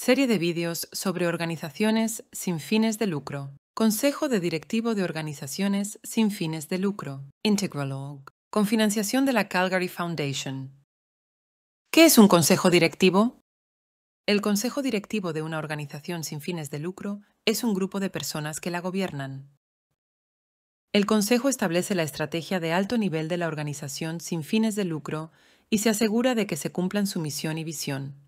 Serie de vídeos sobre organizaciones sin fines de lucro. Consejo de Directivo de Organizaciones sin fines de lucro, Integralog, con financiación de la Calgary Foundation. ¿Qué es un consejo directivo? El consejo directivo de una organización sin fines de lucro es un grupo de personas que la gobiernan. El consejo establece la estrategia de alto nivel de la organización sin fines de lucro y se asegura de que se cumplan su misión y visión.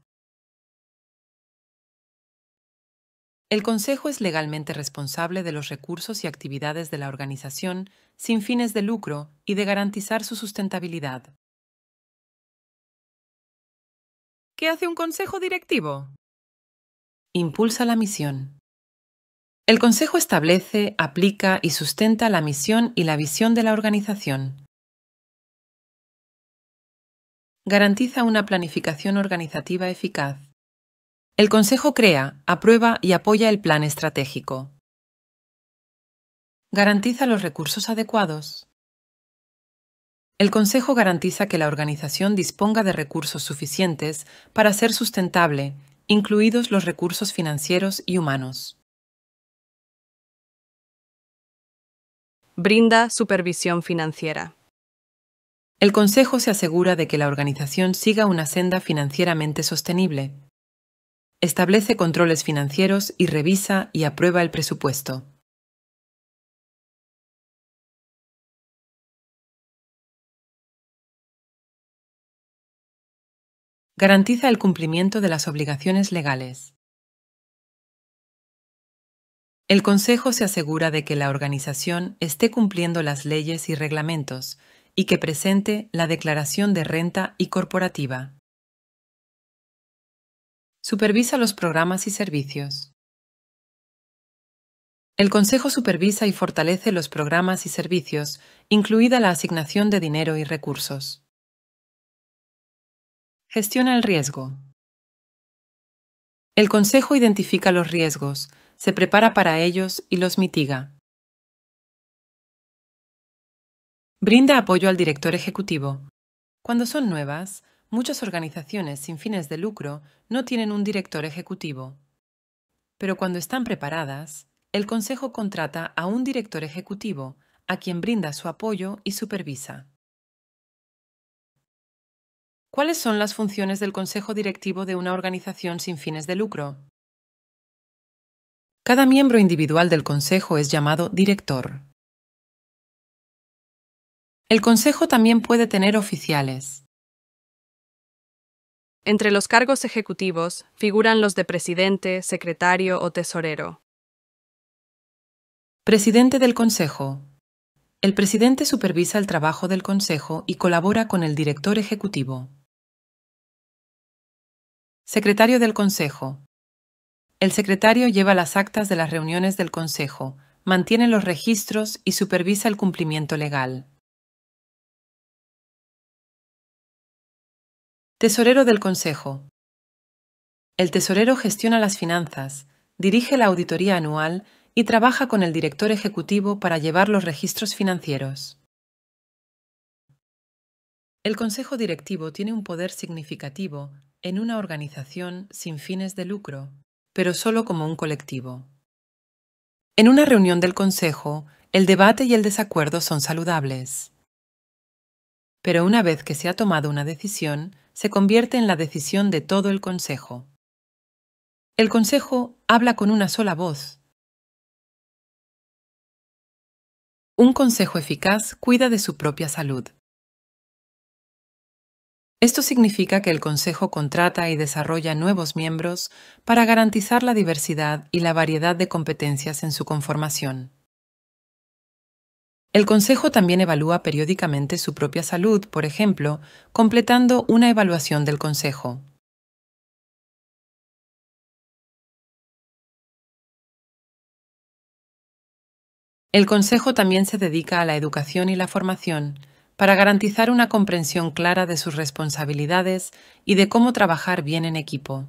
El Consejo es legalmente responsable de los recursos y actividades de la organización sin fines de lucro y de garantizar su sustentabilidad. ¿Qué hace un Consejo Directivo? Impulsa la misión. El Consejo establece, aplica y sustenta la misión y la visión de la organización. Garantiza una planificación organizativa eficaz. El Consejo crea, aprueba y apoya el plan estratégico. Garantiza los recursos adecuados. El Consejo garantiza que la organización disponga de recursos suficientes para ser sustentable, incluidos los recursos financieros y humanos. Brinda supervisión financiera. El Consejo se asegura de que la organización siga una senda financieramente sostenible, Establece controles financieros y revisa y aprueba el presupuesto. Garantiza el cumplimiento de las obligaciones legales. El Consejo se asegura de que la organización esté cumpliendo las leyes y reglamentos y que presente la declaración de renta y corporativa. Supervisa los programas y servicios. El Consejo supervisa y fortalece los programas y servicios, incluida la asignación de dinero y recursos. Gestiona el riesgo. El Consejo identifica los riesgos, se prepara para ellos y los mitiga. Brinda apoyo al director ejecutivo. Cuando son nuevas, Muchas organizaciones sin fines de lucro no tienen un director ejecutivo. Pero cuando están preparadas, el Consejo contrata a un director ejecutivo a quien brinda su apoyo y supervisa. ¿Cuáles son las funciones del Consejo Directivo de una organización sin fines de lucro? Cada miembro individual del Consejo es llamado director. El Consejo también puede tener oficiales. Entre los cargos ejecutivos figuran los de presidente, secretario o tesorero. Presidente del Consejo. El presidente supervisa el trabajo del Consejo y colabora con el director ejecutivo. Secretario del Consejo. El secretario lleva las actas de las reuniones del Consejo, mantiene los registros y supervisa el cumplimiento legal. Tesorero del Consejo. El tesorero gestiona las finanzas, dirige la auditoría anual y trabaja con el director ejecutivo para llevar los registros financieros. El Consejo Directivo tiene un poder significativo en una organización sin fines de lucro, pero solo como un colectivo. En una reunión del Consejo, el debate y el desacuerdo son saludables. Pero una vez que se ha tomado una decisión, se convierte en la decisión de todo el Consejo. El Consejo habla con una sola voz. Un Consejo eficaz cuida de su propia salud. Esto significa que el Consejo contrata y desarrolla nuevos miembros para garantizar la diversidad y la variedad de competencias en su conformación. El Consejo también evalúa periódicamente su propia salud, por ejemplo, completando una evaluación del Consejo. El Consejo también se dedica a la educación y la formación para garantizar una comprensión clara de sus responsabilidades y de cómo trabajar bien en equipo.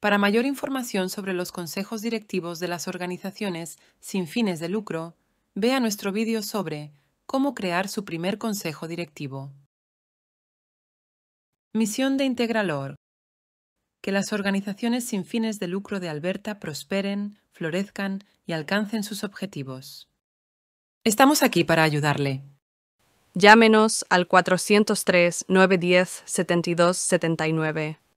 Para mayor información sobre los consejos directivos de las organizaciones sin fines de lucro, vea nuestro vídeo sobre cómo crear su primer consejo directivo. Misión de Integralor. Que las organizaciones sin fines de lucro de Alberta prosperen, florezcan y alcancen sus objetivos. Estamos aquí para ayudarle. Llámenos al 403 910 7279.